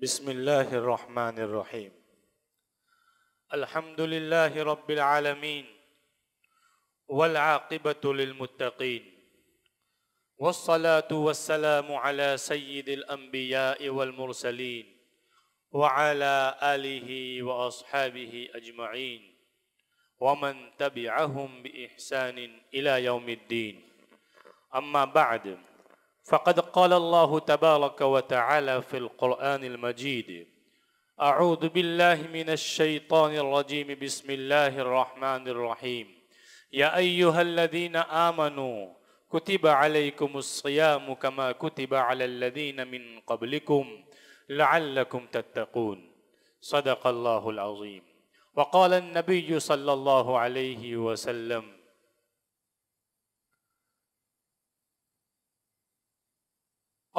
بسم الله الرحمن الرحيم الحمد لله رب العالمين والعاقبة للمتقين والصلاة والسلام على سيد الأنبياء والمرسلين وعلى آله وأصحابه أجمعين ومن تبعهم بإحسان إلى يوم الدين أما بعد فقد قال الله تبارك وتعالى في القرآن المجيد أعوذ بالله من الشيطان الرجيم بسم الله الرحمن الرحيم يا أيها الذين آمنوا كتب عليكم الصيام كما كتب على الذين من قبلكم لعلكم تتقون صدق الله العظيم وقال النبي صلى الله عليه وسلم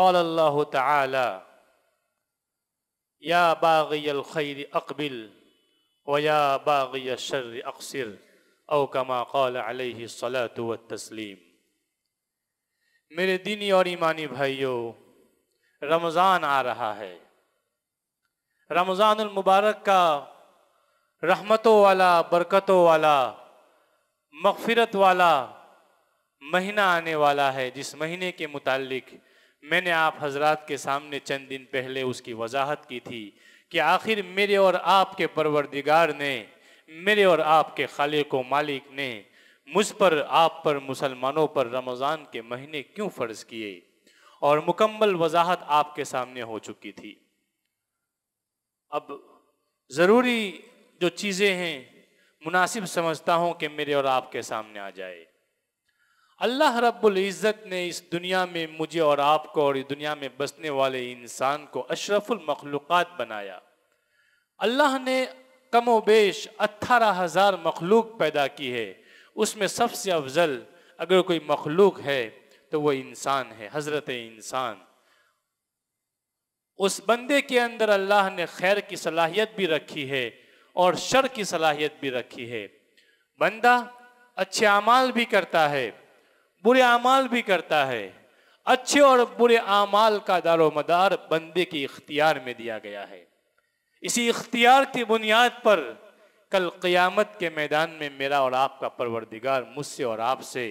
قال الله تعالى يا باغي الخير أقبل ويا باغي الشر أقصر أو كما قال عليه الصلاة والتسليم मेरे दीनी और ईमानी भाइयों रमज़ान आ रहा है रमज़ान मुबारक का रहमतों वाला बरकतों वाला मगफिरत वाला महीना आने वाला है जिस महीने के मुतालिक़ मैंने आप हजरत के सामने चंद दिन पहले उसकी वजाहत की थी कि आखिर मेरे और आपके परवरदिगार ने मेरे और आपके खाले को मालिक ने मुझ पर आप पर मुसलमानों पर रमज़ान के महीने क्यों फ़र्ज़ किए और मुकम्मल वजाहत आपके सामने हो चुकी थी अब ज़रूरी जो चीज़ें हैं मुनासिब समझता हूँ कि मेरे और आपके सामने आ जाए अल्लाह रब्बुल इज़्ज़त ने इस दुनिया में मुझे और आपको और इस दुनिया में बसने वाले इंसान को अशरफुल मखलूक़ात बनाया अल्लाह ने कमो बेश अट्ठारह हज़ार मखलूक पैदा की है उसमें सबसे अफजल अगर कोई मखलूक है तो वह इंसान है हज़रत इंसान उस बंदे के अंदर अल्लाह ने खैर की सलाहियत भी रखी है और शर की सलाहियत भी रखी है बंदा अच्छे अमाल भी करता है बुरे अमाल भी करता है अच्छे और बुरे अमाल का दारोमदार बंदे के इख्तियार में दिया गया है इसी इख्तियार की बुनियाद पर कल क़यामत के मैदान में मेरा और आपका परवरदिगार मुझसे और आपसे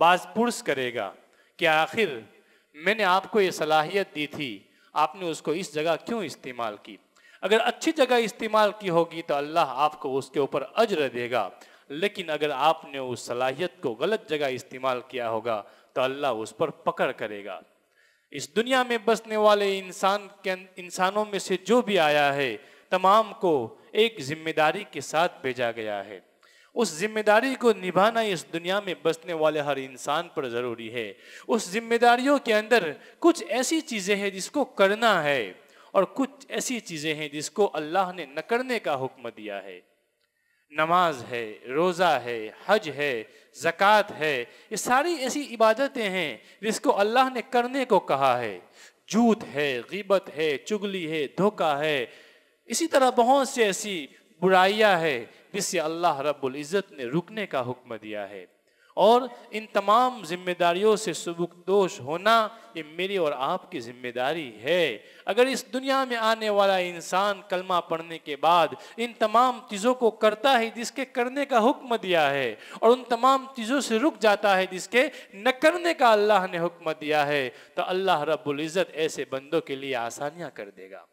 बाजपुरस करेगा कि आखिर मैंने आपको ये सलाहियत दी थी आपने उसको इस जगह क्यों इस्तेमाल की अगर अच्छी जगह इस्तेमाल की होगी तो अल्लाह आपको उसके ऊपर अजर देगा लेकिन अगर आपने उस सलाहियत को गलत जगह इस्तेमाल किया होगा तो अल्लाह उस पर पकड़ करेगा इस दुनिया में बसने वाले इंसान के अं-, इंसानों में से जो भी आया है तमाम को एक जिम्मेदारी के साथ भेजा गया है उस जिम्मेदारी को निभाना इस दुनिया में बसने वाले हर इंसान पर ज़रूरी है उस जिम्मेदारियों के अंदर कुछ ऐसी चीज़ें हैं जिसको करना है और कुछ ऐसी चीज़ें हैं जिसको अल्लाह ने न करने का हुक्म दिया है नमाज है रोज़ा है हज है ज़क़़त है ये सारी ऐसी इबादतें हैं जिसको अल्लाह ने करने को कहा है जूत है गिबत है चुगली है धोखा है इसी तरह बहुत सी ऐसी बुराइयाँ है जिससे अल्लाह रब्बुल इज़्ज़त ने रुकने का हुक्म दिया है और इन तमाम जिम्मेदारियों से सबुकदोश होना ये मेरी और आपकी जिम्मेदारी है अगर इस दुनिया में आने वाला इंसान कलमा पढ़ने के बाद इन तमाम चीज़ों को करता है जिसके करने का हुक्म दिया है और उन तमाम चीज़ों से रुक जाता है जिसके न करने का अल्लाह ने हुक्म दिया है तो अल्लाह रबुल्जत ऐसे बंदों के लिए आसानियाँ कर देगा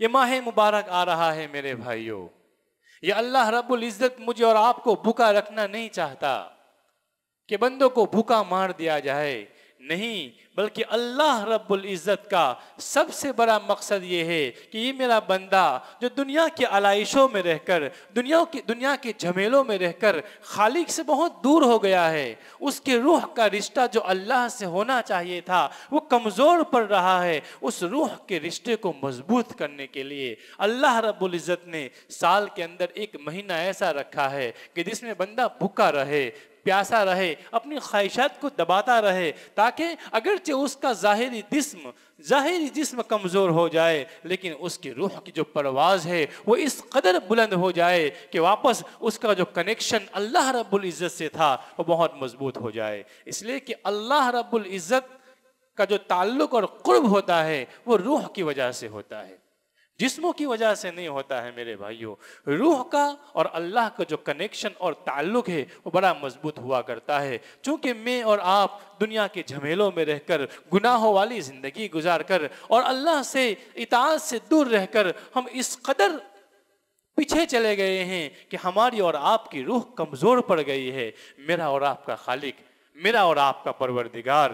ये माह मुबारक आ रहा है मेरे भाइयों ये अल्लाह रब्बुल इज़्ज़त मुझे और आपको भूखा रखना नहीं चाहता कि बंदों को भूखा मार दिया जाए नहीं बल्कि अल्लाह रब्बुल इज़्ज़त का सबसे बड़ा मकसद ये है कि ये मेरा बंदा जो दुनिया के आलाइशों में रहकर दुनिया की दुनिया के झमेलों में रहकर खालिक से बहुत दूर हो गया है उसके रूह का रिश्ता जो अल्लाह से होना चाहिए था वो कमज़ोर पड़ रहा है उस रूह के रिश्ते को मजबूत करने के लिए अल्लाह रब्बुल इज़्ज़त ने साल के अंदर एक महीना ऐसा रखा है कि जिसमें बंदा भूखा रहे प्यासा रहे अपनी ख्वाहिशात को दबाता रहे ताकि अगरचे उसका ज़ाहरी जिस्म ज़ाहरी जिस्म कमज़ोर हो जाए लेकिन उसकी रूह की जो परवाज़ है वो इस कदर बुलंद हो जाए कि वापस उसका जो कनेक्शन अल्लाह रब्बुल इज़्ज़त से था वो बहुत मजबूत हो जाए इसलिए कि अल्लाह रब्बुल इज़्ज़त का जो ताल्लुक और कुर्ब होता है वो रूह की वजह से होता है जिस्मों की वजह से नहीं होता है मेरे भाइयों रूह का और अल्लाह का जो कनेक्शन और ताल्लुक है वो बड़ा मजबूत हुआ करता है क्योंकि मैं और आप दुनिया के झमेलों में रहकर गुनाहों वाली ज़िंदगी गुजार कर और अल्लाह से इताज से दूर रहकर हम इस कदर पीछे चले गए हैं कि हमारी और आपकी रूह कमज़ोर पड़ गई है मेरा और आपका खालिक मेरा और आपका परवरदिगार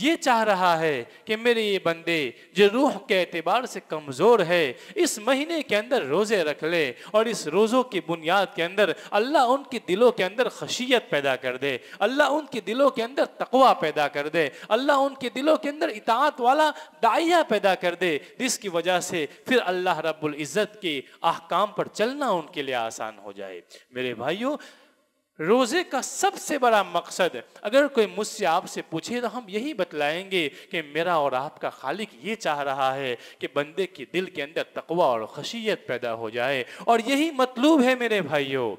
ये चाह रहा है कि मेरे ये बंदे जो रूह के एतबार से कमज़ोर है इस महीने के अंदर रोज़े रख ले और इस रोज़ों की बुनियाद के अंदर अल्लाह उनके दिलों के अंदर खशियत पैदा कर दे अल्लाह उनके दिलों के अंदर तकवा पैदा कर दे अल्लाह उनके दिलों के अंदर इतात वाला दाइया पैदा कर दे जिसकी वजह से फिर अल्लाह रब्बुल इज़्ज़त के अहकाम पर चलना उनके लिए आसान हो जाए मेरे भाइयों रोजे का सबसे बड़ा मकसद अगर कोई मुझसे आपसे पूछे तो हम यही बतलाएंगे कि मेरा और आपका खालिक ये चाह रहा है कि बंदे के दिल के अंदर तकवा और खशियत पैदा हो जाए और यही मतलूब है मेरे भाइयों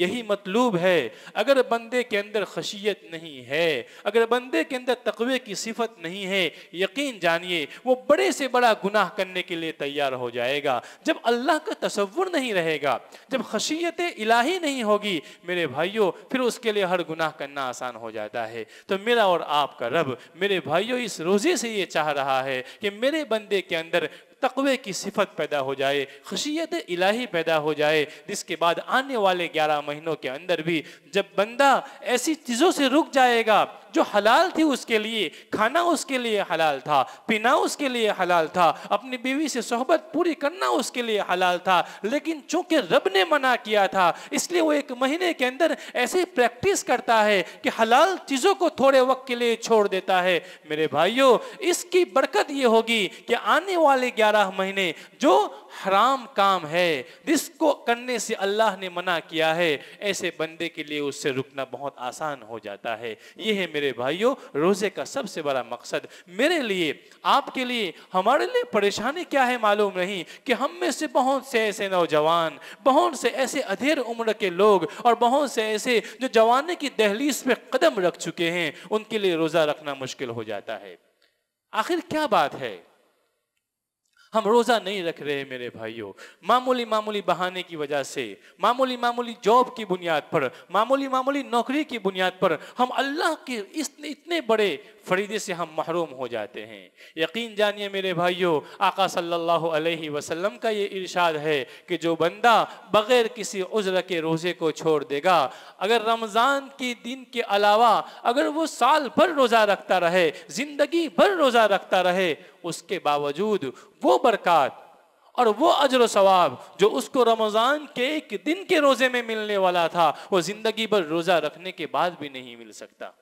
यही मतलूब है अगर बंदे के अंदर खशियत नहीं है अगर बंदे के अंदर तकवे की सिफत नहीं है यकीन जानिए वो बड़े से बड़ा गुनाह करने के लिए तैयार हो जाएगा जब अल्लाह का तस्वुर नहीं रहेगा जब खशियत इलाही नहीं होगी मेरे भाइयों फिर उसके लिए हर गुनाह करना आसान हो जाता है तो मेरा और आपका रब मेरे भाइयों इस रोज़े से ये चाह रहा है कि मेरे बंदे के अंदर तकवे की सिफत पैदा हो जाए खुशियत इलाही पैदा हो जाए जिसके बाद आने वाले ग्यारह महीनों के अंदर भी जब बंदा ऐसी चीज़ों से रुक जाएगा जो हलाल थी उसके लिए खाना उसके लिए हलाल था पीना उसके लिए हलाल था अपनी बीवी से सोहबत पूरी करना उसके लिए हलाल था लेकिन चूंकि रब ने मना किया था इसलिए वो एक महीने के अंदर ऐसी प्रैक्टिस करता है कि हलाल चीज़ों को थोड़े वक्त के लिए छोड़ देता है मेरे भाइयों इसकी बरकत ये होगी कि आने वाले ग्यारह महीने जो हराम काम है जिसको करने से अल्लाह ने मना किया है ऐसे बंदे के लिए उससे रुकना बहुत आसान हो जाता है ये है मेरे भाइयों रोज़े का सबसे बड़ा मकसद मेरे लिए आपके लिए हमारे लिए परेशानी क्या है मालूम नहीं कि हम में से बहुत से ऐसे नौजवान बहुत से ऐसे अधेर उम्र के लोग और बहुत से ऐसे जो जवानी की दहलीस पे कदम रख चुके हैं उनके लिए रोज़ा रखना मुश्किल हो जाता है आखिर क्या बात है हम रोज़ा नहीं रख रहे मेरे भाइयों मामूली मामूली बहाने की वजह से मामूली मामूली जॉब की बुनियाद पर मामूली मामूली नौकरी की बुनियाद पर हम अल्लाह के इस इतने बड़े फरीदे से हम महरूम हो जाते हैं यकीन जानिए मेरे भाइयों आका सल्लल्लाहु अलैहि वसल्लम का ये इरशाद है कि जो बंदा बग़ैर किसी उज्र के रोज़े को छोड़ देगा अगर रमज़ान के दिन के अलावा अगर वो साल भर रोज़ा रखता रहे ज़िंदगी भर रोज़ा रखता रहे उसके बावजूद वो बरकत और वो अजर सवाब जो उसको रमज़ान के एक दिन के रोज़े में मिलने वाला था वो ज़िंदगी भर रोज़ा रखने के बाद भी नहीं मिल सकता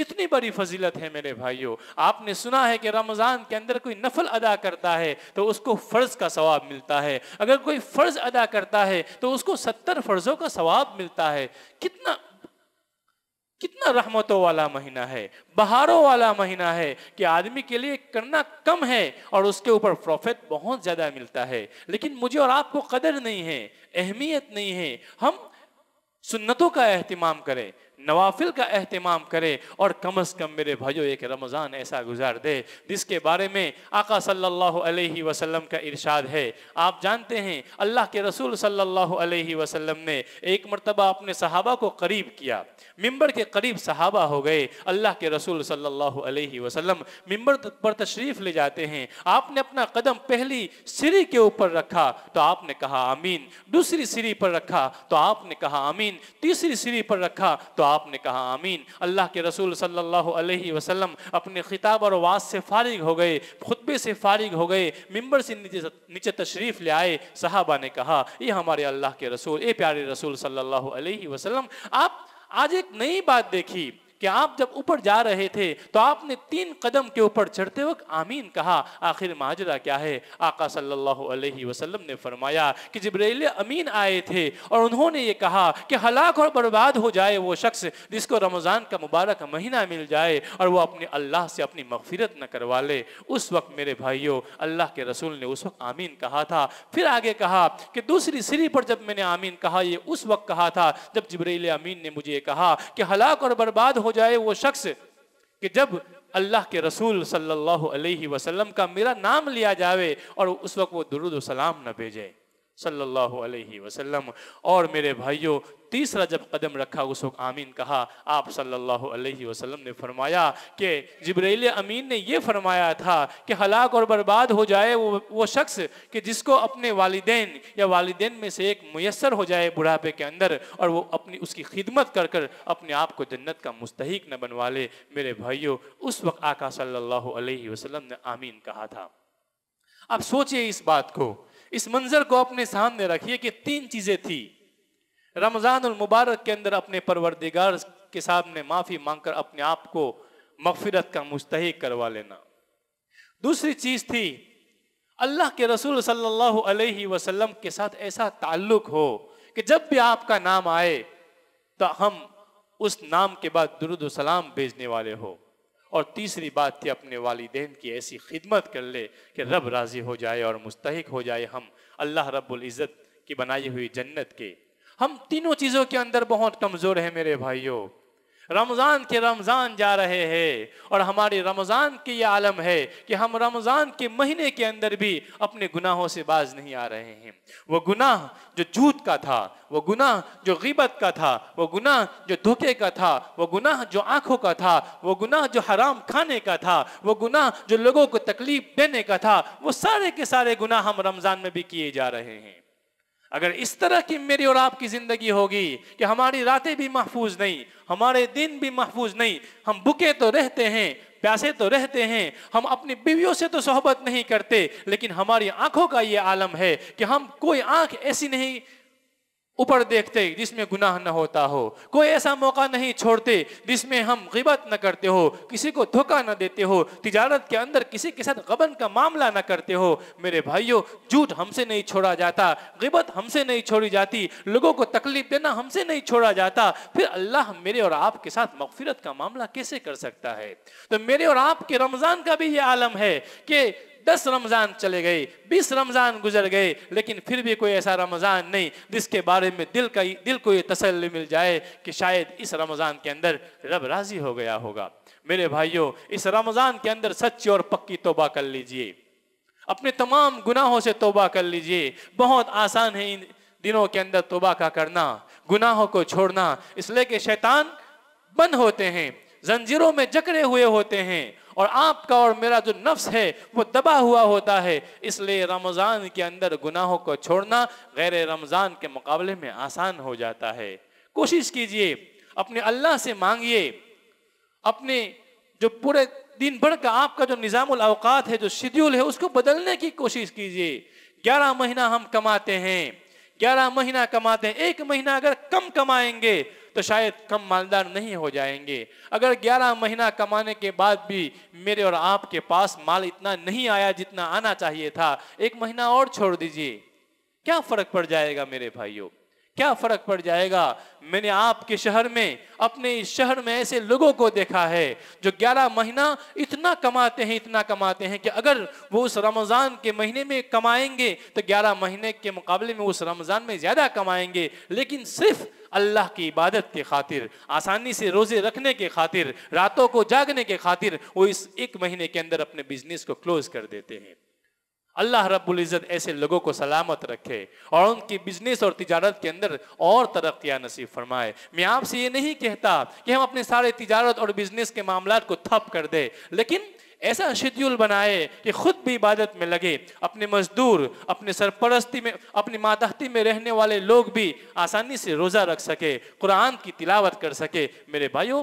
इतनी बड़ी फजीलत है मेरे भाइयों आपने सुना है कि रमज़ान के अंदर कोई नफल अदा करता है तो उसको फ़र्ज़ का सवाब मिलता है अगर कोई फ़र्ज़ अदा करता है तो उसको सत्तर फ़र्ज़ों का सवाब मिलता है कितना कितना रहमतों वाला महीना है बहारों वाला महीना है कि आदमी के लिए करना कम है और उसके ऊपर प्रॉफिट बहुत ज़्यादा मिलता है लेकिन मुझे और आपको कदर नहीं है अहमियत नहीं है हम सुन्नतों का अहतमाम करें नवाफिल का अहतमाम करे और कम अज़ कम मेरे भाइयों एक रमज़ान ऐसा गुजार दे जिसके बारे में आका सल्लल्लाहु अलैहि वसल्लम का इरशाद है आप जानते हैं अल्लाह के रसूल सल्लल्लाहु अलैहि वसल्लम ने एक मरतबा अपने सहाबा को करीब किया मिंबर के करीब सहाबा हो गए अल्लाह के रसूल सल्लल्लाहु अलैहि वसल्लम मिंबर पर तशरीफ़ ले जाते हैं आपने अपना कदम पहली सिरी के ऊपर रखा तो आपने कहा आमीन दूसरी सिरी पर रखा तो आपने कहा आमीन तीसरी सिरी पर रखा तो आपने कहा आमीन अल्लाह के रसूल सल्लल्लाहु अलैहि वसल्लम अपने खिताब और वाज से फारिग हो गए खुतबे से फारिग हो गए मिंबर से नीचे नीचे तशरीफ़ ले आए साहबा ने कहा ये हमारे अल्लाह के रसूल ए प्यारे रसूल सल्लल्लाहु अलैहि वसल्लम आप आज एक नई बात देखी कि आप जब ऊपर जा रहे थे तो आपने तीन कदम के ऊपर चढ़ते वक्त आमीन कहा आखिर माजरा क्या है आका सल्लल्लाहु अलैहि वसल्लम ने फरमाया कि जबरील अमीन आए थे और उन्होंने ये कहा कि हलाक और बर्बाद हो जाए वो शख्स जिसको रमज़ान का मुबारक महीना मिल जाए और वह अपने अल्लाह से अपनी मगफिरत न करवा ले उस वक्त मेरे भाइयों अल्लाह के रसूल ने उस वक्त आमीन कहा था फिर आगे कहा कि दूसरी सीरी पर जब मैंने आमीन कहा ये उस वक्त कहा था जब जबरील अमीन ने मुझे कहा कि हलाक और बर्बाद हो हो जाए वो शख्स कि जब अल्लाह के रसूल सल्लल्लाहु अलैहि वसल्लम का मेरा नाम लिया जावे और उस वक्त वो दुरुद सलाम न भेजे सल्लल्लाहु अलैहि वसल्लम और मेरे भाइयों तीसरा जब कदम रखा उस वक्त आमीन कहा आप सल्लल्लाहु अलैहि वसल्लम ने फरमाया कि जबरील अमीन ने यह फरमाया था कि हलाक और बर्बाद हो जाए वो वो शख्स कि जिसको अपने वालदेन या वालदेन में से एक मैसर हो जाए बुढ़ापे के अंदर और वो अपनी उसकी खिदमत कर कर अपने आप को जन्नत का मुस्तक न बनवा ले मेरे भाइयों उस वक्त आका सल्लल्लाहु अलैहि वसल्लम ने आमीन कहा था आप सोचिए इस बात को इस मंजर को अपने सामने रखिए कि तीन चीजें थी रमजान और मुबारक के अंदर अपने परवरदिगार के सामने माफी मांगकर अपने आप को मगफिरत का मुस्तक करवा लेना दूसरी चीज थी अल्लाह के रसूल सल्लल्लाहु अलैहि वसल्लम के साथ ऐसा ताल्लुक हो कि जब भी आपका नाम आए तो हम उस नाम के बाद दुरुद सलाम भेजने वाले हो और तीसरी बात थी अपने वालदेन की ऐसी खिदमत कर ले कि रब राज़ी हो जाए और मुस्तक हो जाए हम अल्लाह रब्ज़त की बनाई हुई जन्नत के हम तीनों चीज़ों के अंदर बहुत कमज़ोर हैं मेरे भाइयों रमज़ान के रमज़ान जा रहे हैं और हमारे रमज़ान के ये आलम है कि हम रमज़ान के महीने के अंदर भी अपने गुनाहों से बाज नहीं आ रहे हैं वो गुनाह जो जूत का था वो गुनाह जो गिबत का था वो गुनाह जो धोखे का था वो गुनाह जो आँखों का था वो गुनाह जो हराम खाने का था वो गुनाह जो लोगों को तकलीफ देने का था वो सारे के सारे गुनाह हम रमज़ान में भी किए जा रहे हैं अगर इस तरह की मेरी और आपकी ज़िंदगी होगी कि हमारी रातें भी महफूज नहीं हमारे दिन भी महफूज नहीं हम भूखे तो रहते हैं प्यासे तो रहते हैं हम अपनी बीवियों से तो सोहबत नहीं करते लेकिन हमारी आंखों का ये आलम है कि हम कोई आंख ऐसी नहीं ऊपर देखते जिसमें गुनाह न होता हो कोई ऐसा मौका नहीं छोड़ते जिसमें हम गिबत न करते हो किसी को धोखा न देते हो तिजारत के अंदर किसी के साथ गबन का मामला न करते हो मेरे भाइयों झूठ हमसे नहीं छोड़ा जाता गिबत हमसे नहीं छोड़ी जाती लोगों को तकलीफ देना हमसे नहीं छोड़ा जाता फिर अल्लाह मेरे और आपके साथ मगफिरत का मामला कैसे कर सकता है तो मेरे और आपके रमज़ान का भी ये आलम है कि दस रमज़ान चले गए बीस रमज़ान गुजर गए लेकिन फिर भी कोई ऐसा रमज़ान नहीं जिसके बारे में दिल का दिल को ये तसल्ली मिल जाए कि शायद इस रमज़ान के अंदर रब राज़ी हो गया होगा मेरे भाइयों इस रमज़ान के अंदर सच्ची और पक्की तोबा कर लीजिए अपने तमाम गुनाहों से तोबा कर लीजिए बहुत आसान है इन दिनों के अंदर तोबा का करना गुनाहों को छोड़ना इसलिए कि शैतान बंद होते हैं जंजीरों में जकड़े हुए होते हैं और आपका और मेरा जो नफ्स है वो दबा हुआ होता है इसलिए रमज़ान के अंदर गुनाहों को छोड़ना गैर रमज़ान के मुकाबले में आसान हो जाता है कोशिश कीजिए अपने अल्लाह से मांगिए अपने जो पूरे दिन भर का आपका जो निज़ाम अवकात है जो शेड्यूल है उसको बदलने की कोशिश कीजिए ग्यारह महीना हम कमाते हैं ग्यारह महीना कमाते हैं एक महीना अगर कम कमाएंगे तो शायद कम मालदार नहीं हो जाएंगे अगर 11 महीना कमाने के बाद भी मेरे और आपके पास माल इतना नहीं आया जितना आना चाहिए था एक महीना और छोड़ दीजिए क्या फर्क पड़ जाएगा मेरे भाइयों क्या फर्क पड़ जाएगा मैंने आपके शहर में अपने इस शहर में ऐसे लोगों को देखा है जो 11 महीना इतना कमाते हैं इतना कमाते हैं कि अगर वो उस रमज़ान के महीने में कमाएंगे तो 11 महीने के मुकाबले में उस रमज़ान में ज़्यादा कमाएंगे लेकिन सिर्फ अल्लाह की इबादत के खातिर आसानी से रोज़े रखने के खातिर रातों को जागने के खातिर वो इस एक महीने के अंदर अपने बिजनेस को क्लोज कर देते हैं अल्लाह रब्बुल इज़्ज़त ऐसे लोगों को सलामत रखे और उनकी बिजनेस और तिजारत के अंदर और तरक्या नसीब फरमाए मैं आपसे ये नहीं कहता कि हम अपने सारे तिजारत और बिजनेस के मामला को थप कर दे लेकिन ऐसा शेड्यूल बनाए कि खुद भी इबादत में लगे अपने मजदूर अपने सरपरस्ती में अपनी मातहती में रहने वाले लोग भी आसानी से रोज़ा रख सके कुरान की तिलावत कर सके मेरे भाइयों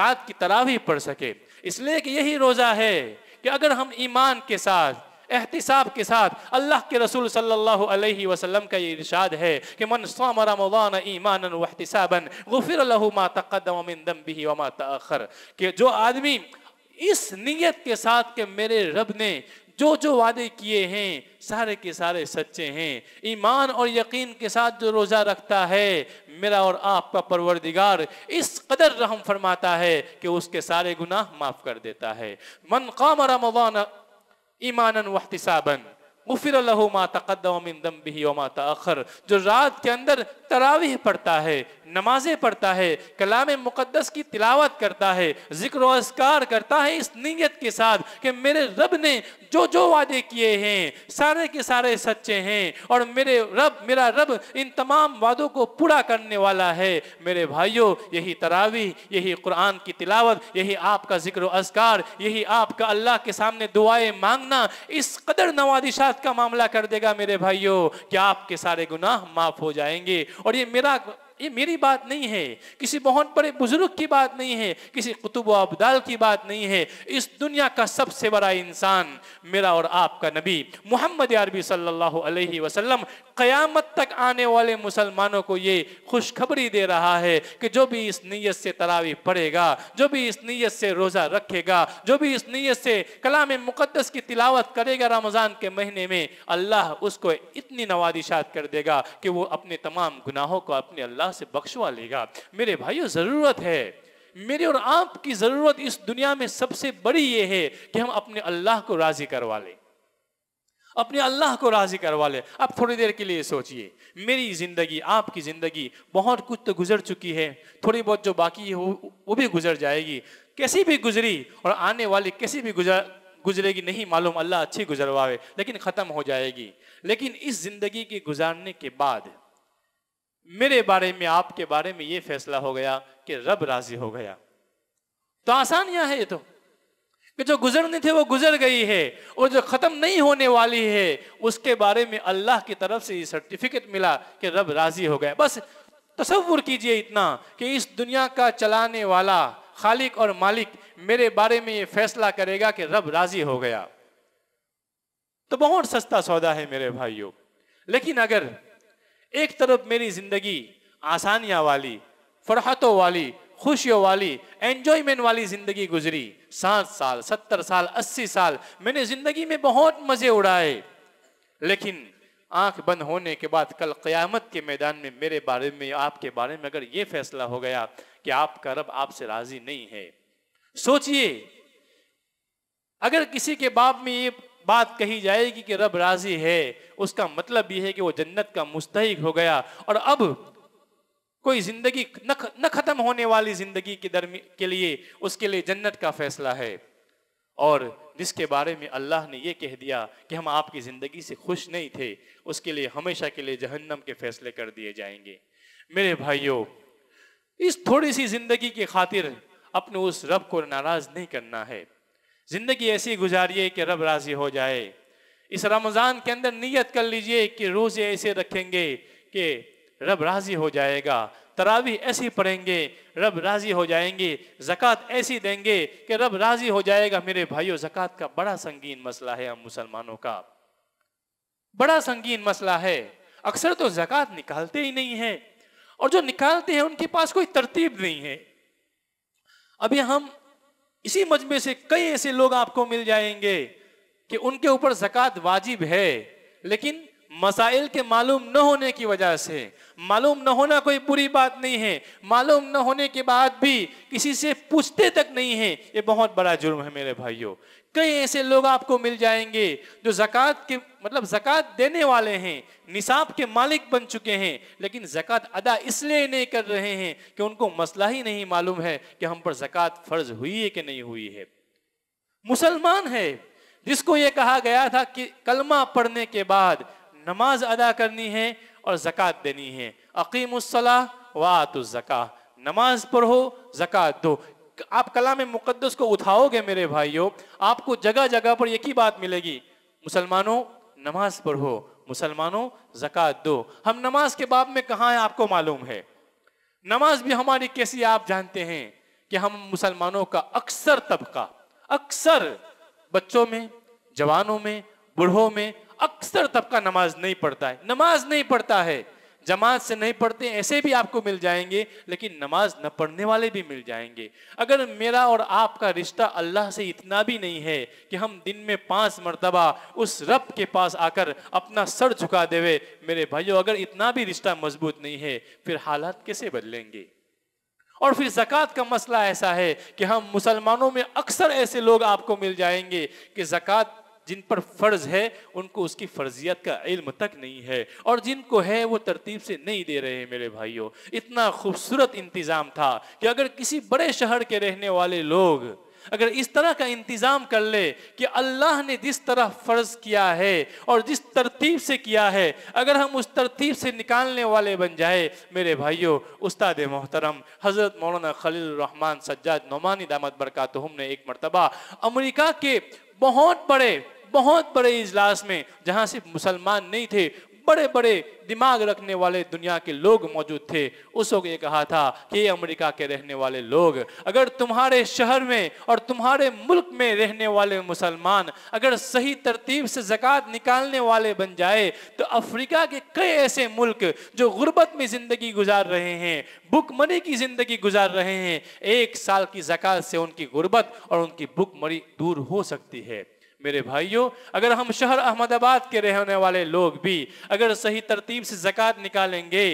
रात की तरावी पढ़ सके इसलिए कि यही रोज़ा है कि अगर हम ईमान के साथ एहतिसाब के साथ अल्लाह के रसूल सल्लल्लाहु अलैहि वसल्लम का ये इरशाद है कि मन सामरा मौलाना ईमान वहतिसाबन गफिर लहू मा तकदम मिन दम्बिही व मा तअखर कि जो आदमी इस नियत के साथ के मेरे रब ने जो जो वादे किए हैं सारे के सारे सच्चे हैं ईमान और यकीन के साथ जो रोज़ा रखता है मेरा और आपका परवरदिगार इस कदर रहम फरमाता है कि उसके सारे गुनाह माफ़ कर देता है मन काम रमवान ایمانا واحتسابا غفر له ما تقدم من ذنبه وما تاخر جو رات کے اندر तरावी पढ़ता है नमाजें पढ़ता है कलाम मुक़दस की तिलावत करता है जिक्र असकार करता है इस नीयत के साथ कि मेरे रब ने जो जो वादे किए हैं सारे के सारे सच्चे हैं और मेरे रब मेरा रब इन तमाम वादों को पूरा करने वाला है मेरे भाइयों यही तरावी यही कुरान की तिलावत यही आपका जिक्र असकार यही आपका अल्लाह के सामने दुआएं मांगना इस कदर नवादिशात का मामला कर देगा मेरे भाइयों कि आपके सारे गुनाह माफ़ हो जाएंगे और ये मेरा ये मेरी बात नहीं है किसी बहुत बड़े बुजुर्ग की बात नहीं है किसी कुतुब अब्दाल की बात नहीं है इस दुनिया का सबसे बड़ा इंसान मेरा और आपका नबी मोहम्मद अरबी सल्लल्लाहु अलैहि वसल्लम क़यामत तक आने वाले मुसलमानों को ये खुशखबरी दे रहा है कि जो भी इस नीयत से तरावी पढ़ेगा जो भी इस नीयत से रोज़ा रखेगा जो भी इस नीयत से कलाम मुक़दस की तिलावत करेगा रमज़ान के महीने में अल्लाह उसको इतनी नवादिशात कर देगा कि वो अपने तमाम गुनाहों को अपने अल्लाह से बख्शवा लेगा मेरे भाइयों ज़रूरत है मेरे और आपकी ज़रूरत इस दुनिया में सबसे बड़ी ये है कि हम अपने अल्लाह को राज़ी करवा लें अपने अल्लाह को राज़ी करवा लें आप थोड़ी देर के लिए सोचिए मेरी ज़िंदगी आपकी ज़िंदगी बहुत कुछ तो गुजर चुकी है थोड़ी बहुत जो बाकी है वो भी गुजर जाएगी कैसी भी गुजरी और आने वाली कैसी भी गुजर गुजरेगी नहीं मालूम अल्लाह अच्छी गुजरवावे लेकिन ख़त्म हो जाएगी लेकिन इस ज़िंदगी के गुजारने के बाद मेरे बारे में आपके बारे में ये फैसला हो गया कि रब राजी हो गया तो आसान यह है ये तो कि जो गुजरने थे वो गुजर गई है और जो ख़त्म नहीं होने वाली है उसके बारे में अल्लाह की तरफ से ये सर्टिफिकेट मिला कि रब राजी हो गया बस तस्वुर कीजिए इतना कि इस दुनिया का चलाने वाला खालिक और मालिक मेरे बारे में ये फैसला करेगा कि रब राजी हो गया तो बहुत सस्ता सौदा है मेरे भाइयों लेकिन अगर एक तरफ मेरी ज़िंदगी आसानियाँ वाली फरहतों वाली खुशियों वाली एंजॉयमेंट वाली ज़िंदगी गुजरी सात साल सत्तर साल अस्सी साल मैंने ज़िंदगी में बहुत मज़े उड़ाए लेकिन आंख बंद होने के बाद कल क़यामत के मैदान में मेरे बारे में आपके बारे में अगर ये फैसला हो गया कि आपका रब आपसे राज़ी नहीं है सोचिए अगर किसी के बाप में ये बात कही जाएगी कि रब राजी है उसका मतलब यह है कि वो जन्नत का मुस्तक हो गया और अब कोई जिंदगी न, न खत्म होने वाली जिंदगी के दरमी के लिए उसके लिए जन्नत का फैसला है और जिसके बारे में अल्लाह ने यह कह दिया कि हम आपकी ज़िंदगी से खुश नहीं थे उसके लिए हमेशा के लिए जहन्नम के फैसले कर दिए जाएंगे मेरे भाइयों इस थोड़ी सी ज़िंदगी की खातिर अपने उस रब को नाराज़ नहीं करना है ज़िंदगी ऐसी गुजारिए कि रब राज़ी हो जाए इस रमज़ान के अंदर नीयत कर लीजिए कि रोज़े ऐसे रखेंगे कि रब राज़ी हो जाएगा तरावी ऐसी पढ़ेंगे रब राज़ी हो जाएंगे जक़ात ऐसी देंगे कि रब राज़ी हो जाएगा मेरे भाइयों जक़ात का बड़ा संगीन मसला है हम मुसलमानों का बड़ा संगीन मसला है अक्सर तो जक़ात निकालते ही नहीं है और जो निकालते हैं उनके पास कोई तरतीब नहीं है अभी हम इसी मजमे से कई ऐसे लोग आपको मिल जाएंगे कि उनके ऊपर जक़ात वाजिब है लेकिन मसाइल के मालूम न होने की वजह से मालूम न होना कोई बुरी बात नहीं है मालूम न होने के बाद भी किसी से पूछते तक नहीं है ये बहुत बड़ा जुर्म है मेरे भाइयों कई ऐसे लोग आपको मिल जाएंगे जो जक़ात के मतलब जक़ात देने वाले हैं निसाब के मालिक बन चुके हैं लेकिन जक़ात अदा इसलिए नहीं कर रहे हैं कि उनको मसला ही नहीं मालूम है कि हम पर जक़ात फ़र्ज हुई है कि नहीं हुई है मुसलमान है जिसको ये कहा गया था कि कलमा पढ़ने के बाद नमाज अदा करनी है और जक़ात देनी है अकीम अकीमसला वातुज़क़ा नमाज पढ़ो जक़ात दो आप कलाम मुकदस को उठाओगे मेरे भाइयों आपको जगह जगह पर एक ही बात मिलेगी मुसलमानों नमाज पढ़ो मुसलमानों जक़ात दो हम नमाज के बाब में कहाँ हैं आपको मालूम है नमाज भी हमारी कैसी आप जानते हैं कि हम मुसलमानों का अक्सर तबका अक्सर बच्चों में जवानों में बूढ़ों में अक्सर तबका नमाज नहीं पढ़ता है नमाज नहीं पढ़ता है जमात से नहीं पढ़ते ऐसे भी आपको मिल जाएंगे लेकिन नमाज न पढ़ने वाले भी मिल जाएंगे अगर मेरा और आपका रिश्ता अल्लाह से इतना भी नहीं है कि हम दिन में पांच मरतबा उस रब के पास आकर अपना सर झुका देवे मेरे भाइयों अगर इतना भी रिश्ता मजबूत नहीं है फिर हालात कैसे बदलेंगे और फिर जक़ात का मसला ऐसा है कि हम मुसलमानों में अक्सर ऐसे लोग आपको मिल जाएंगे कि जक़ात जिन पर फ़र्ज़ है उनको उसकी फ़र्जियत का इल्म तक नहीं है और जिनको है वो तरतीब से नहीं दे रहे हैं मेरे भाइयों इतना खूबसूरत इंतज़ाम था कि अगर किसी बड़े शहर के रहने वाले लोग अगर इस तरह का इंतज़ाम कर ले कि अल्लाह ने जिस तरह फ़र्ज़ किया है और जिस तरतीब से किया है अगर हम उस तरतीब से निकालने वाले बन जाए मेरे भाइयों उस्ताद मोहतरम हज़रत मौलाना खलील रहमान सज्जाद नौमानी दामद तो हमने एक मरतबा अमरीका के बहुत बड़े बहुत बड़े इजलास में जहां सिर्फ मुसलमान नहीं थे बड़े बड़े दिमाग रखने वाले दुनिया के लोग मौजूद थे उस वक्त ये कहा था कि अमेरिका के रहने वाले लोग अगर तुम्हारे शहर में और तुम्हारे मुल्क में रहने वाले मुसलमान अगर सही तरतीब से ज़क़़त निकालने वाले बन जाए तो अफ्रीका के कई ऐसे मुल्क जो गुर्बत में ज़िंदगी गुजार रहे हैं भुखमरी की ज़िंदगी गुजार रहे हैं एक साल की ज़क़़त से उनकी गुर्बत और उनकी भुखमरी दूर हो सकती है मेरे भाइयों अगर हम शहर अहमदाबाद के रहने वाले लोग भी अगर सही तरतीब से जक़ात निकालेंगे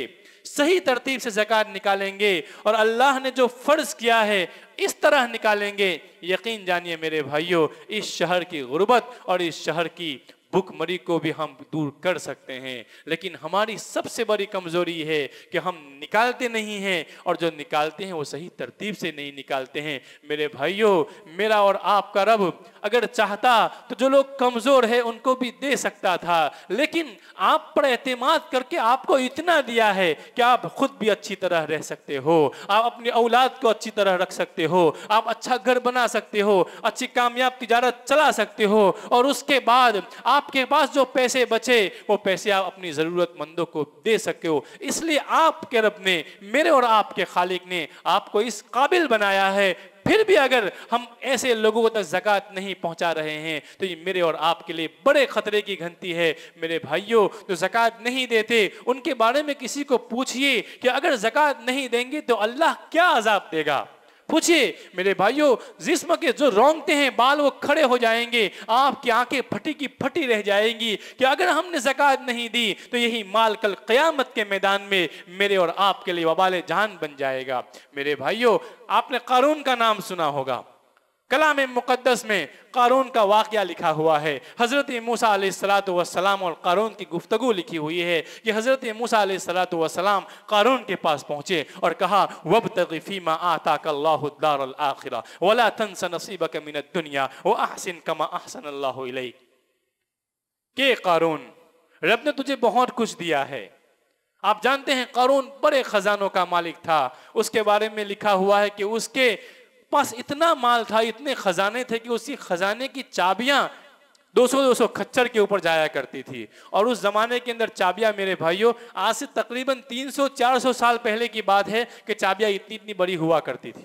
सही तरतीब से जक़ात निकालेंगे और अल्लाह ने जो फ़र्ज़ किया है इस तरह निकालेंगे यकीन जानिए मेरे भाइयों इस शहर की गुर्बत और इस शहर की भुखमरी को भी हम दूर कर सकते हैं लेकिन हमारी सबसे बड़ी कमज़ोरी है कि हम निकालते नहीं हैं और जो निकालते हैं वो सही तरतीब से नहीं निकालते हैं मेरे भाइयों मेरा और आपका रब अगर चाहता तो जो लोग कमज़ोर है उनको भी दे सकता था लेकिन आप पर अहतमाद करके आपको इतना दिया है कि आप खुद भी अच्छी तरह रह सकते हो आप अपनी औलाद को अच्छी तरह रख सकते हो आप अच्छा घर बना सकते हो अच्छी कामयाब तजारत चला सकते हो और उसके बाद आपके पास जो पैसे बचे वो पैसे आप अपनी ज़रूरतमंदों को दे सकते हो इसलिए आपके रब ने मेरे और आपके खालिक ने आपको इस काबिल बनाया है फिर भी अगर हम ऐसे लोगों तक जक़ात नहीं पहुंचा रहे हैं तो ये मेरे और आपके लिए बड़े ख़तरे की घंटी है मेरे भाइयों जो जक़ात नहीं देते उनके बारे में किसी को पूछिए कि अगर जक़ात नहीं देंगे तो अल्लाह क्या अजाब देगा पूछिए मेरे भाइयों जिस्म के जो रोंगते हैं बाल वो खड़े हो जाएंगे आपकी आंखें फटी की फटी रह जाएंगी कि अगर हमने जकत नहीं दी तो यही माल कल क़यामत के मैदान में मेरे और आपके लिए वबाल जान बन जाएगा मेरे भाइयों आपने कानून का नाम सुना होगा कलाम मुक़दस में कानून का वाक़ लिखा हुआ है हज़रत मूसा सलाम और कानून की गुफ्तु लिखी हुई है कि हज़रत मूसा सलाम कानून के पास पहुँचे और कहा वब तगफ़ीमा आता कल्लाखिरा वला तन सनसीब कमिन दुनिया व आहसिन कमा आहसन अल्लाई के कानून रब ने तुझे बहुत कुछ दिया है आप जानते हैं कानून बड़े ख़जानों का मालिक था उसके बारे में लिखा हुआ है कि उसके पास इतना माल था इतने खजाने थे कि उसी खजाने की चाबियां 200-200 खच्चर के ऊपर जाया करती थी और उस ज़माने के अंदर चाबियां मेरे भाइयों आज से तकरीबन 300-400 साल पहले की बात है कि चाबियां इतनी इतनी बड़ी हुआ करती थी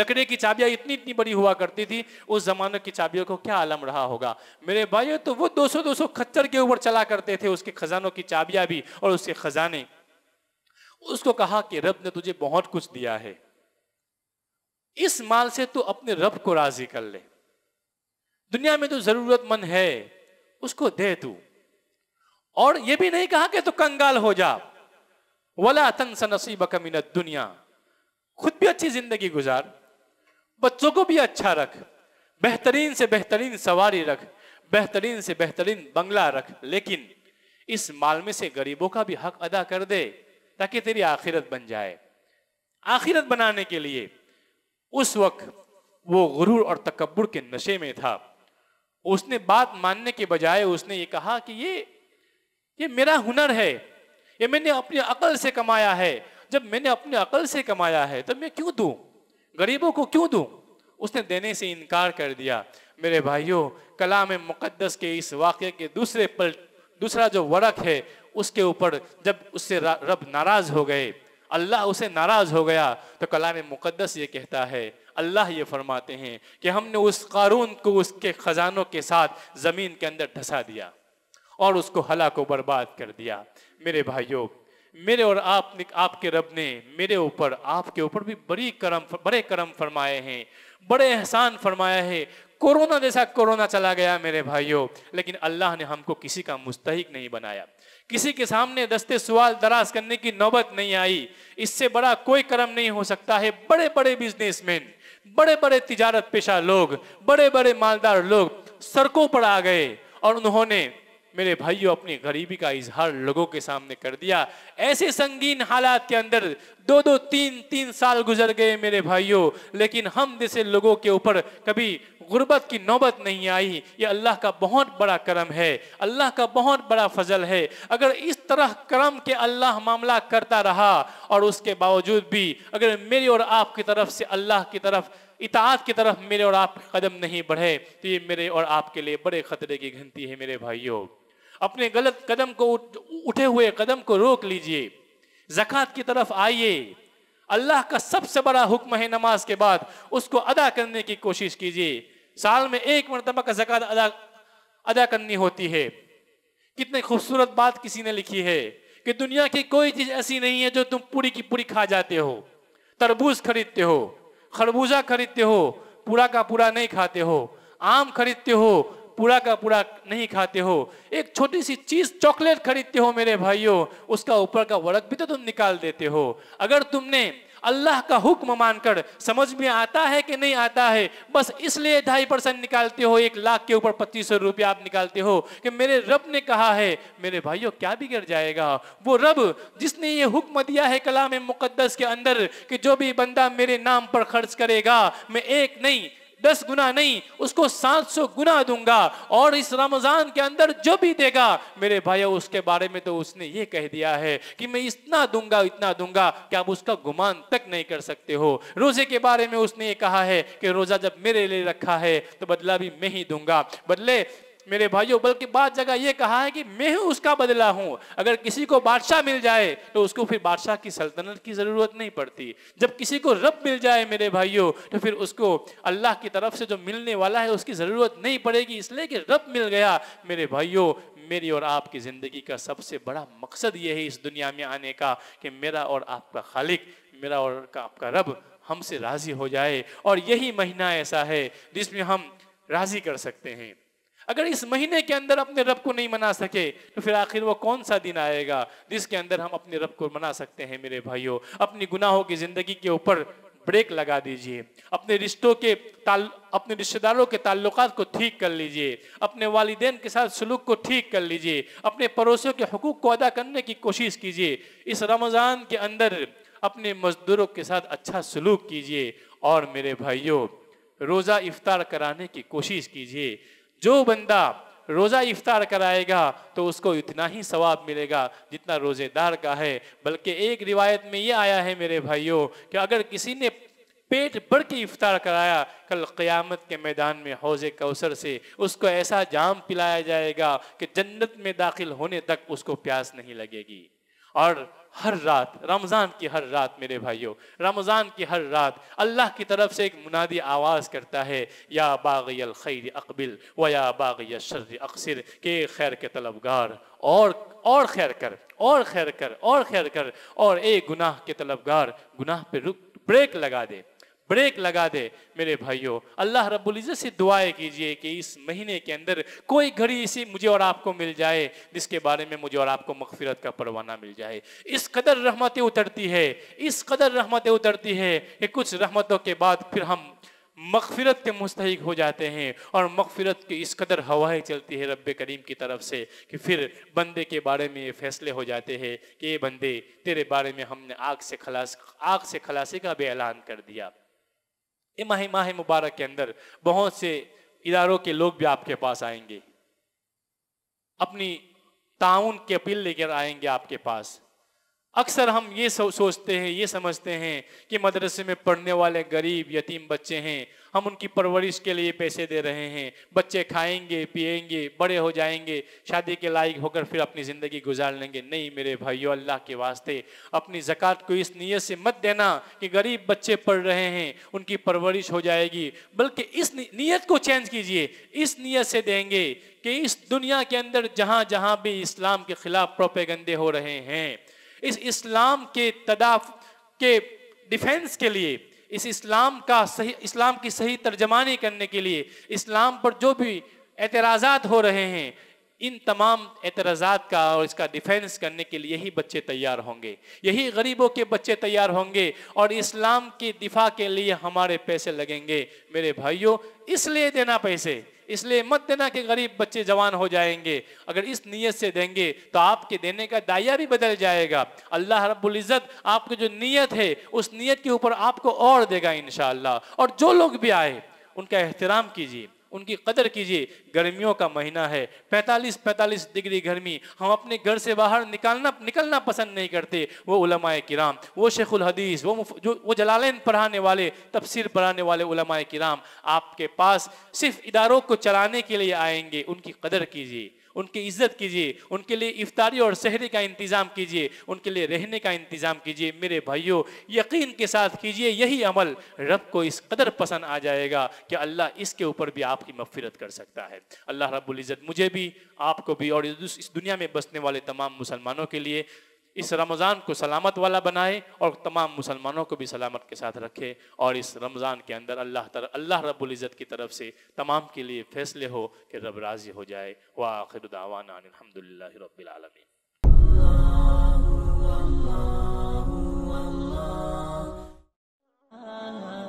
लकड़ी की चाबियां इतनी इतनी बड़ी हुआ करती थी उस जमाने की चाबियों को क्या आलम रहा होगा मेरे भाइयों तो वो 200-200 खच्चर के ऊपर चला करते थे उसके खजानों की चाबियां भी और उसके खजाने उसको कहा कि रब ने तुझे बहुत कुछ दिया है इस माल से तू अपने रब को राजी कर ले दुनिया में जो तो जरूरतमंद है उसको दे तू और ये भी नहीं कहा कि तू कंगाल हो जा वला स नसीब कमीनत दुनिया खुद भी अच्छी जिंदगी गुजार बच्चों को भी अच्छा रख बेहतरीन से बेहतरीन सवारी रख बेहतरीन से बेहतरीन बंगला रख लेकिन इस माल में से गरीबों का भी हक अदा कर दे ताकि तेरी आखिरत बन जाए आखिरत बनाने के लिए उस वक्त वो गुरूर और तकबर के नशे में था उसने बात मानने के बजाय उसने ये कहा कि ये ये मेरा हुनर है ये मैंने अपनी अकल से कमाया है जब मैंने अपने अकल से कमाया है तब मैं क्यों दू गरीबों को क्यों दू उसने देने से इनकार कर दिया मेरे भाइयों कलाम मुकद्दस के इस वाक्य के दूसरे पल दूसरा जो वरक है उसके ऊपर जब उससे रब नाराज हो गए अल्लाह उसे नाराज़ हो गया तो कला में मुकदस ये कहता है अल्लाह ये फरमाते हैं कि हमने उस कारून को उसके ख़जानों के साथ ज़मीन के अंदर ढसा दिया और उसको हला को बर्बाद कर दिया मेरे भाइयों मेरे और आप आपके रब ने मेरे ऊपर आपके ऊपर भी बड़ी करम बड़े करम फरमाए हैं बड़े एहसान फरमाया है कोरोना जैसा कोरोना चला गया मेरे भाइयों लेकिन अल्लाह ने हमको किसी का मुस्तक नहीं बनाया किसी के सामने दस्ते सवाल दराज करने की नौबत नहीं आई इससे बड़ा कोई कर्म नहीं हो सकता है बड़े बड़े बिजनेसमैन बड़े बड़े तिजारत पेशा लोग बड़े बड़े मालदार लोग सड़कों पर आ गए और उन्होंने मेरे भाइयों अपनी गरीबी का इजहार लोगों के सामने कर दिया ऐसे संगीन हालात के अंदर दो दो तीन तीन साल गुजर गए मेरे भाइयों लेकिन हम जैसे लोगों के ऊपर कभी गुर्बत की नौबत नहीं आई ये अल्लाह का बहुत बड़ा करम है अल्लाह का बहुत बड़ा फजल है अगर इस तरह करम के अल्लाह मामला करता रहा और उसके बावजूद भी अगर मेरी और आपकी तरफ से अल्लाह की तरफ इतात की तरफ मेरे और आप कदम नहीं बढ़े तो ये मेरे और आपके लिए बड़े खतरे की घंटी है मेरे भाइयों अपने गलत कदम को उठे हुए कदम को रोक लीजिए जक़ात की तरफ आइए अल्लाह का सबसे बड़ा हुक्म है नमाज के बाद उसको अदा करने की कोशिश कीजिए साल में एक मरतबा का जक़ात अदा अदा करनी होती है कितनी खूबसूरत बात किसी ने लिखी है कि दुनिया की कोई चीज़ ऐसी नहीं है जो तुम पूरी की पूरी खा जाते हो तरबूज खरीदते हो खरबूजा खरीदते हो पूरा का पूरा नहीं खाते हो आम खरीदते हो पूरा का पूरा नहीं खाते हो एक छोटी सी चीज़ चॉकलेट खरीदते हो मेरे भाइयों उसका ऊपर का वर्क भी तो तुम निकाल देते हो अगर तुमने अल्लाह का हुक्म मानकर समझ में आता है कि नहीं आता है बस इसलिए ढाई परसेंट निकालते हो एक लाख के ऊपर पच्चीस सौ रुपया आप निकालते हो कि मेरे रब ने कहा है मेरे भाइयों क्या बिगड़ जाएगा वो रब जिसने ये हुक्म दिया है कलाम मुकद्दस के अंदर कि जो भी बंदा मेरे नाम पर खर्च करेगा मैं एक नहीं दस गुना नहीं उसको सात सौ गुना दूंगा और इस रमज़ान के अंदर जो भी देगा मेरे भाई उसके बारे में तो उसने ये कह दिया है कि मैं इतना दूंगा इतना दूंगा कि आप उसका गुमान तक नहीं कर सकते हो रोज़े के बारे में उसने ये कहा है कि रोज़ा जब मेरे लिए रखा है तो बदला भी मैं ही दूंगा बदले मेरे भाइयों बल्कि बात जगह ये कहा है कि मैं ही उसका बदला हूं अगर किसी को बादशाह मिल जाए तो उसको फिर बादशाह की सल्तनत की ज़रूरत नहीं पड़ती जब किसी को रब मिल जाए मेरे भाइयों तो फिर उसको अल्लाह की तरफ से जो मिलने वाला है उसकी ज़रूरत नहीं पड़ेगी इसलिए कि रब मिल गया मेरे भाइयों मेरी और आपकी ज़िंदगी का सबसे बड़ा मकसद ये है इस दुनिया में आने का कि मेरा और आपका खालिक मेरा और आपका रब हमसे राज़ी हो जाए और यही महीना ऐसा है जिसमें हम राज़ी कर सकते हैं अगर इस महीने के अंदर अपने रब को नहीं मना सके तो फिर आखिर वो कौन सा दिन आएगा जिसके अंदर हम अपने रब को मना सकते हैं मेरे भाइयों अपनी गुनाहों की जिंदगी के ऊपर ब्रेक लगा दीजिए अपने रिश्तों के ताल अपने रिश्तेदारों के ताल्लुक को ठीक कर लीजिए अपने वालदेन के साथ सलूक को ठीक कर लीजिए अपने पड़ोसियों के हकूक़ को अदा करने की कोशिश कीजिए इस रमज़ान के अंदर अपने मजदूरों के साथ अच्छा सलूक कीजिए और मेरे भाइयों रोज़ा इफ्तार कराने की कोशिश कीजिए जो बंदा रोज़ा इफ्तार कराएगा तो उसको इतना ही सवाब मिलेगा जितना रोज़ेदार का है बल्कि एक रिवायत में ये आया है मेरे भाइयों कि अगर किसी ने पेट भर के इफ्तार कराया कल क़यामत के मैदान में हौज कौसर से उसको ऐसा जाम पिलाया जाएगा कि जन्नत में दाखिल होने तक उसको प्यास नहीं लगेगी और हर रात रमज़ान की हर रात मेरे भाइयों रमज़ान की हर रात अल्लाह की तरफ से एक मुनादी आवाज़ करता है या बाग़ल खैर अकबिल व या बागी शर्र अक्सर के खैर के तलबगार और और खैर कर और खैर कर और खैर कर और ए गुनाह के तलबगार गुनाह पे रुक ब्रेक लगा दे ब्रेक लगा दे मेरे भाइयों अल्लाह रब्बुल इज़्ज़त से दुआएं कीजिए कि इस महीने के अंदर कोई घड़ी इसी मुझे और आपको मिल जाए जिसके बारे में मुझे और आपको मगफिरत का परवाना मिल जाए इस कदर रहमतें उतरती है इस कदर रहमतें उतरती है कि कुछ रहमतों के बाद फिर हम मगफिरत के मुस्तक हो जाते हैं और मगफिरत की इस कदर हवाएं चलती है रब करीम की तरफ से कि फिर बंदे के बारे में ये फैसले हो जाते हैं कि ये बंदे तेरे बारे में हमने आग से खलास आग से खलासी का भी ऐलान कर दिया ये माह माह मुबारक के अंदर बहुत से इदारों के लोग भी आपके पास आएंगे अपनी ताउन की अपील लेकर आएंगे आपके पास अक्सर हम ये सोचते हैं ये समझते हैं कि मदरसे में पढ़ने वाले गरीब यतीम बच्चे हैं हम उनकी परवरिश के लिए पैसे दे रहे हैं बच्चे खाएंगे पिएंगे बड़े हो जाएंगे शादी के लायक होकर फिर अपनी ज़िंदगी गुजार लेंगे नहीं मेरे भाइयों अल्लाह के वास्ते अपनी ज़क़़त को इस नीयत से मत देना कि गरीब बच्चे पढ़ रहे हैं उनकी परवरिश हो जाएगी बल्कि इस नीयत को चेंज कीजिए इस नीयत से देंगे कि इस दुनिया के अंदर जहाँ जहाँ भी इस्लाम के ख़िलाफ़ प्रोपेगंदे हो रहे हैं इस इस्लाम के तदाफ के डिफेंस के लिए इस इस्लाम का सही इस्लाम की सही तर्जमानी करने के लिए इस्लाम पर जो भी एतराज़ात हो रहे हैं इन तमाम एतराज़ात का और इसका डिफेंस करने के लिए यही बच्चे तैयार होंगे यही गरीबों के बच्चे तैयार होंगे और इस्लाम के दिफा के लिए हमारे पैसे लगेंगे मेरे भाइयों इसलिए देना पैसे इसलिए मत देना कि गरीब बच्चे जवान हो जाएंगे अगर इस नीयत से देंगे तो आपके देने का दायरा भी बदल जाएगा अल्लाह रबुल्ज़त आपकी जो नीयत है उस नीयत के ऊपर आपको और देगा इन और जो लोग भी आए उनका एहतराम कीजिए उनकी कदर कीजिए गर्मियों का महीना है 45 45 डिग्री गर्मी हम अपने घर से बाहर निकालना निकलना पसंद नहीं करते वो उलमाए किराम वो शेखुल हदीस वो जो वो जलालैन पढ़ाने वाले तफसर पढ़ाने वाले उलमाए किराम आपके पास सिर्फ इदारों को चलाने के लिए आएंगे उनकी कदर कीजिए उनकी इज्जत कीजिए उनके लिए इफ्तारी और शहरी का इंतज़ाम कीजिए उनके लिए रहने का इंतज़ाम कीजिए मेरे भाइयों यकीन के साथ कीजिए यही अमल रब को इस कदर पसंद आ जाएगा कि अल्लाह इसके ऊपर भी आपकी मफ़रत कर सकता है अल्लाह रबुल्ज़त मुझे भी आपको भी और इस दुनिया में बसने वाले तमाम मुसलमानों के लिए इस रमज़ान को सलामत वाला बनाए और तमाम मुसलमानों को भी सलामत के साथ रखे और इस रमज़ान के अंदर अल्लाह तर अल्लाह रबुल्ज़त की तरफ से तमाम के लिए फैसले हो कि रब राज़ी हो जाए व आखिर दावाना Allah, Allah, Allah.